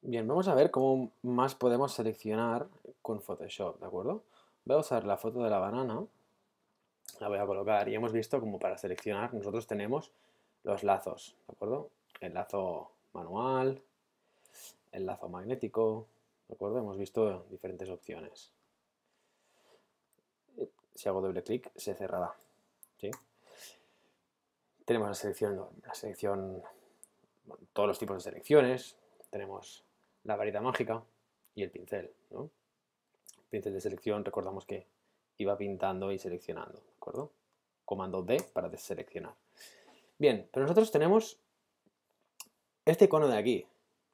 Bien, vamos a ver cómo más podemos seleccionar con Photoshop, ¿de acuerdo? Voy a usar la foto de la banana, la voy a colocar y hemos visto como para seleccionar nosotros tenemos los lazos, ¿de acuerdo? El lazo manual, el lazo magnético, ¿de acuerdo? Hemos visto diferentes opciones. Si hago doble clic se cerrará, ¿sí? Tenemos la selección, la selección, todos los tipos de selecciones, tenemos la varita mágica y el pincel. pincel de selección, recordamos que iba pintando y seleccionando, ¿de acuerdo? Comando D para deseleccionar. Bien, pero nosotros tenemos este icono de aquí,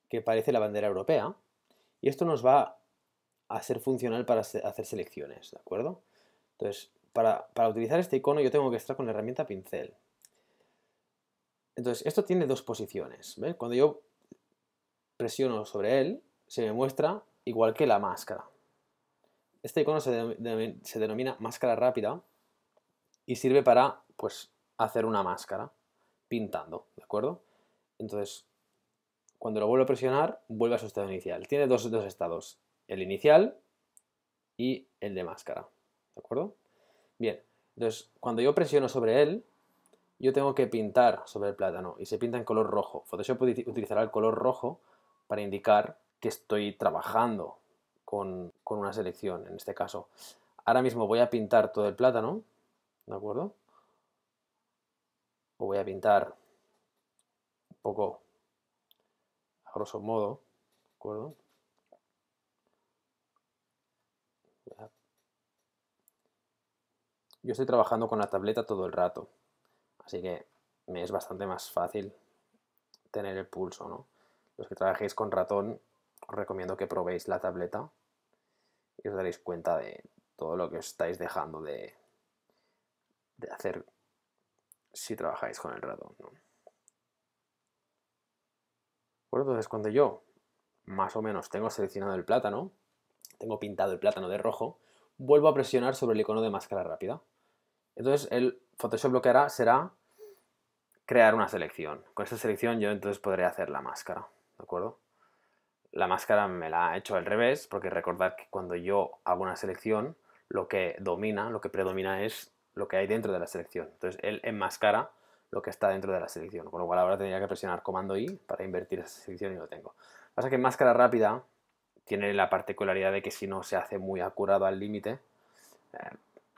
que parece la bandera europea, y esto nos va a ser funcional para hacer selecciones, ¿de acuerdo? Entonces, para, para utilizar este icono yo tengo que estar con la herramienta pincel. Entonces, esto tiene dos posiciones. Cuando yo presiono sobre él, se me muestra igual que la máscara. Este icono se, denomina máscara rápida y sirve para pues, hacer una máscara pintando, ¿de acuerdo? Entonces, cuando lo vuelvo a presionar, vuelve a su estado inicial. Tiene dos, dos estados, el inicial y el de máscara, ¿de acuerdo? Bien, entonces cuando yo presiono sobre él, yo tengo que pintar sobre el plátano y se pinta en color rojo. Photoshop utilizará el color rojo para indicar que estoy trabajando con, una selección, en este caso. Ahora mismo voy a pintar todo el plátano, ¿de acuerdo? O voy a pintar un poco, a grosso modo, ¿de acuerdo? Yo estoy trabajando con la tableta todo el rato, así que me es bastante más fácil tener el pulso, ¿no? Los que trabajéis con ratón, os recomiendo que probéis la tableta y os daréis cuenta de todo lo que os estáis dejando de, de hacer si trabajáis con el ratón. Bueno, entonces cuando yo más o menos tengo seleccionado el plátano, tengo pintado el plátano de rojo, vuelvo a presionar sobre el icono de máscara rápida. Entonces el Photoshop lo que hará será crear una selección. Con esta selección yo entonces podré hacer la máscara acuerdo? La máscara me la ha hecho al revés, porque recordad que cuando yo hago una selección, lo que domina, lo que predomina es lo que hay dentro de la selección. Entonces él enmascara lo que está dentro de la selección, con lo cual ahora tendría que presionar comando I para invertir esa selección y lo tengo. Lo que pasa es que máscara rápida tiene la particularidad de que si no se hace muy acurado al límite, eh,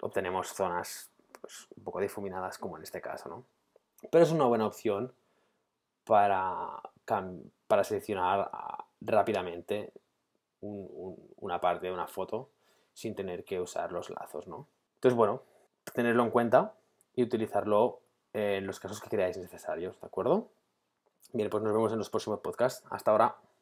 obtenemos zonas pues, un poco difuminadas como en este caso, Pero es una buena opción para, para seleccionar ah, rápidamente una parte de una foto sin tener que usar los lazos, ¿no? Entonces, bueno, tenerlo en cuenta y utilizarlo en los casos que creáis necesarios, ¿de acuerdo? Bien, pues nos vemos en los próximos podcasts. Hasta ahora.